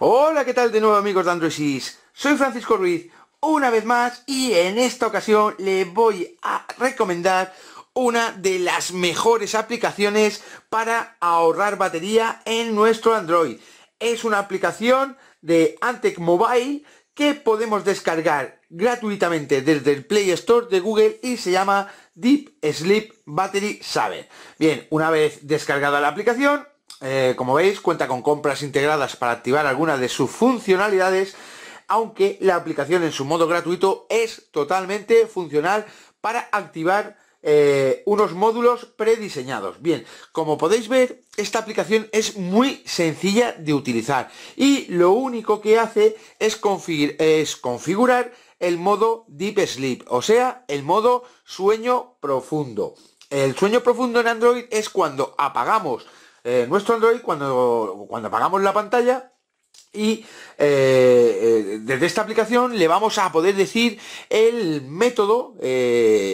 Hola, ¿qué tal de nuevo amigos de Androisis? Soy Francisco Ruiz, una vez más, y en esta ocasión le voy a recomendar una de las mejores aplicaciones para ahorrar batería en nuestro Android. Es una aplicación de Antec Mobile que podemos descargar gratuitamente desde el Play Store de Google y se llama Deep Sleep Battery Saver. Bien, una vez descargada la aplicación, eh, como veis, cuenta con compras integradas para activar algunas de sus funcionalidades, aunque la aplicación en su modo gratuito es totalmente funcional para activar eh, unos módulos prediseñados. Bien, como podéis ver, esta aplicación es muy sencilla de utilizar y lo único que hace es configurar el modo Deep Sleep, o sea, el modo sueño profundo. El sueño profundo en Android es cuando apagamos eh, nuestro Android cuando, cuando apagamos la pantalla y eh, eh, desde esta aplicación le vamos a poder decir el método,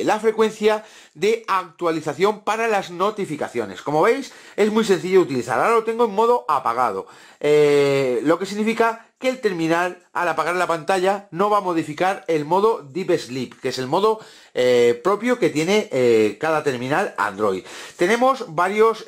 la frecuencia de actualización para las notificaciones. Como veis, es muy sencillo de utilizar. Ahora lo tengo en modo apagado, lo que significa que el terminal, al apagar la pantalla, no va a modificar el modo Deep Sleep, que es el modo propio que tiene cada terminal Android. Tenemos varios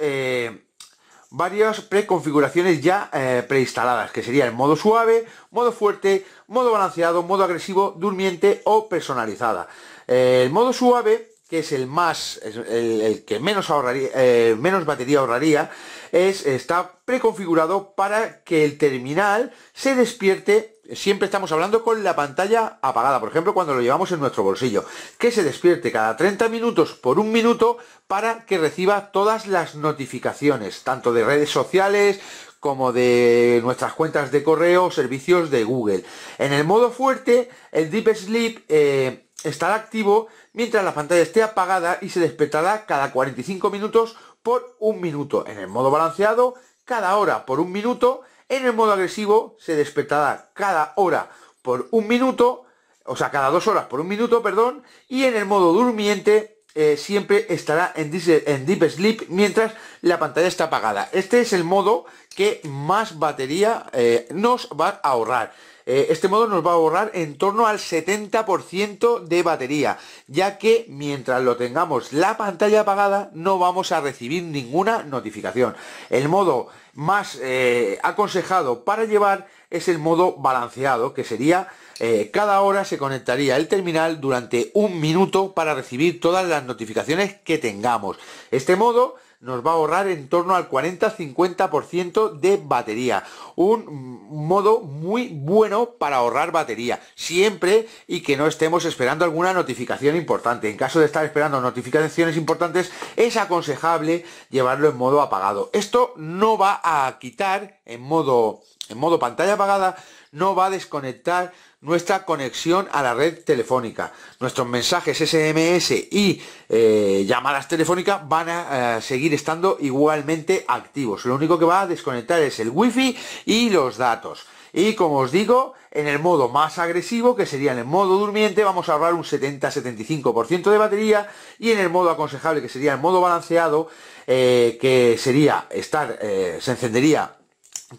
varias preconfiguraciones ya eh, preinstaladas, que sería el modo suave, modo fuerte, modo balanceado, modo agresivo, durmiente o personalizada. Eh, el modo suave, que es el más, el, que menos, ahorraría, eh, menos batería ahorraría, es, está preconfigurado para que el terminal se despierte siempre estamos hablando con la pantalla apagada, por ejemplo, cuando lo llevamos en nuestro bolsillo, que se despierte cada 30 minutos por un minuto para que reciba todas las notificaciones, tanto de redes sociales como de nuestras cuentas de correo o servicios de Google. En el modo fuerte, el Deep Sleep eh, estará activo mientras la pantalla esté apagada y se despertará cada 45 minutos por un minuto. En el modo balanceado, cada hora por un minuto en el modo agresivo se despertará cada hora por un minuto, o sea, cada dos horas por un minuto, perdón, y en el modo durmiente eh, siempre estará en, Deep Sleep mientras la pantalla está apagada. Este es el modo que más batería eh, nos va a ahorrar. Eh, este modo nos va a ahorrar en torno al 70% de batería, ya que mientras lo tengamos la pantalla apagada no vamos a recibir ninguna notificación. El modo más eh, aconsejado para llevar es el modo balanceado, que sería eh, cada hora se conectaría el terminal durante un minuto para recibir todas las notificaciones que tengamos. Este modo nos va a ahorrar en torno al 40-50% de batería. Un modo muy bueno para ahorrar batería, siempre y que no estemos esperando alguna notificación importante. En caso de estar esperando notificaciones importantes, es aconsejable llevarlo en modo apagado. Esto no va a quitar en modo, en modo pantalla apagada, no va a desconectar nuestra conexión a la red telefónica. Nuestros mensajes SMS y eh, llamadas telefónicas van a eh, seguir estando igualmente activos. Lo único que va a desconectar es el wifi y los datos. Y como os digo, en el modo más agresivo, que sería en el modo durmiente, vamos a ahorrar un 70-75% de batería. Y en el modo aconsejable, que sería el modo balanceado, eh, que sería estar, se encendería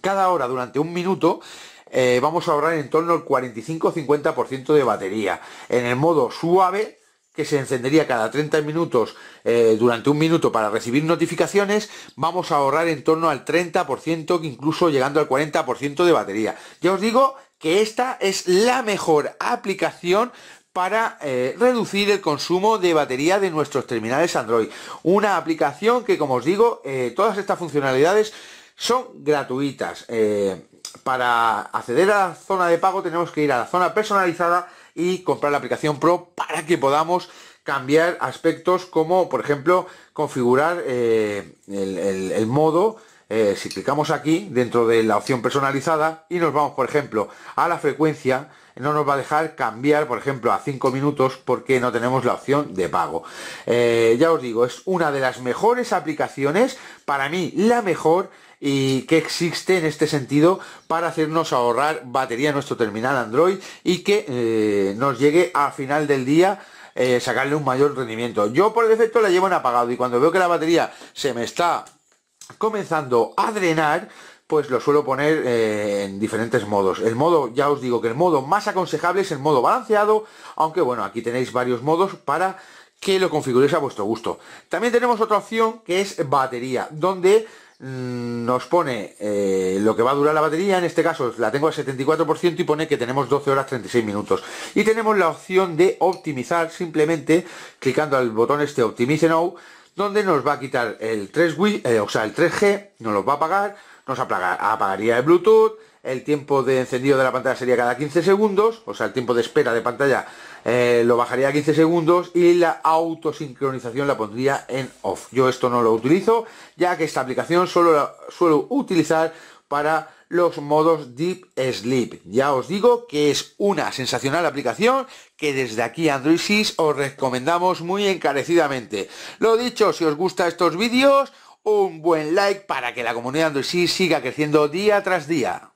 cada hora durante un minuto eh, vamos a ahorrar en torno al 45-50% de batería. En el modo suave, que se encendería cada 30 minutos eh, durante un minuto para recibir notificaciones, vamos a ahorrar en torno al 30%, incluso llegando al 40% de batería. Ya os digo que esta es la mejor aplicación para eh, reducir el consumo de batería de nuestros terminales Android. Una aplicación que, como os digo, todas estas funcionalidades son gratuitas para acceder a la zona de pago tenemos que ir a la zona personalizada y comprar la aplicación Pro para que podamos cambiar aspectos como por ejemplo configurar eh, el, modo eh, si clicamos aquí dentro de la opción personalizada y nos vamos por ejemplo a la frecuencia no nos va a dejar cambiar por ejemplo a 5 minutos porque no tenemos la opción de pago eh, ya os digo es una de las mejores aplicaciones para mí la mejor y que existe en este sentido para hacernos ahorrar batería en nuestro terminal Android y que eh, nos llegue a final del día eh, sacarle un mayor rendimiento. Yo por defecto la llevo en apagado y cuando veo que la batería se me está comenzando a drenar, pues lo suelo poner eh, en diferentes modos. El modo, ya os digo que el modo más aconsejable es el modo balanceado, aunque bueno, aquí tenéis varios modos para que lo configuréis a vuestro gusto. También tenemos otra opción que es batería, donde Mm, nos pone eh, lo que va a durar la batería, en este caso la tengo al 74% y pone que tenemos 12 horas 36 minutos. Y tenemos la opción de optimizar simplemente clicando al botón este Optimize Now, donde nos va a quitar el 3 eh, o sea, el 3G, nos lo va a apagar, nos apagaría el Bluetooth, el tiempo de encendido de la pantalla sería cada 15 segundos, o sea, el tiempo de espera de pantalla eh, lo bajaría a 15 segundos y la autosincronización la pondría en off. Yo esto no lo utilizo, ya que esta aplicación solo la suelo utilizar para los modos Deep Sleep. Ya os digo que es una sensacional aplicación que desde aquí Android 6 os recomendamos muy encarecidamente. Lo dicho, si os gustan estos vídeos, un buen like para que la comunidad Android 6 siga creciendo día tras día.